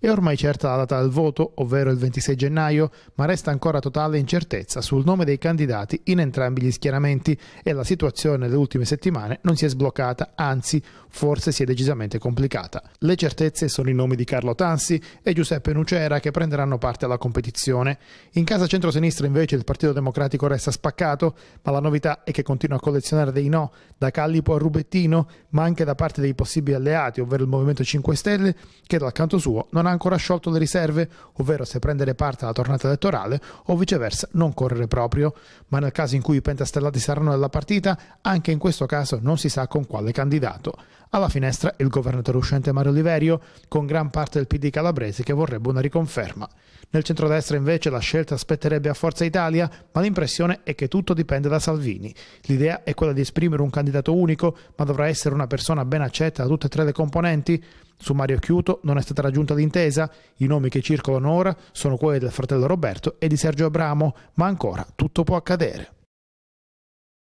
È ormai certa la data del voto, ovvero il 26 gennaio, ma resta ancora totale incertezza sul nome dei candidati in entrambi gli schieramenti e la situazione nelle ultime settimane non si è sbloccata, anzi forse si è decisamente complicata. Le certezze sono i nomi di Carlo Tansi e Giuseppe Nucera che prenderanno parte alla competizione. In casa centrosinistra invece il Partito Democratico resta spaccato, ma la novità è che continua a collezionare dei no, da Callipo a Rubettino, ma anche da parte dei possibili alleati, ovvero il Movimento 5 Stelle, che dal canto suo non ha ha ancora sciolto le riserve, ovvero se prendere parte alla tornata elettorale o viceversa non correre proprio. Ma nel caso in cui i pentastellati saranno nella partita, anche in questo caso non si sa con quale candidato. Alla finestra il governatore uscente Mario Oliverio, con gran parte del PD calabrese che vorrebbe una riconferma. Nel centrodestra invece la scelta aspetterebbe a Forza Italia, ma l'impressione è che tutto dipende da Salvini. L'idea è quella di esprimere un candidato unico, ma dovrà essere una persona ben accetta da tutte e tre le componenti? Su Mario Chiuto non è stata raggiunta l'intesa, i nomi che circolano ora sono quelli del fratello Roberto e di Sergio Abramo, ma ancora tutto può accadere.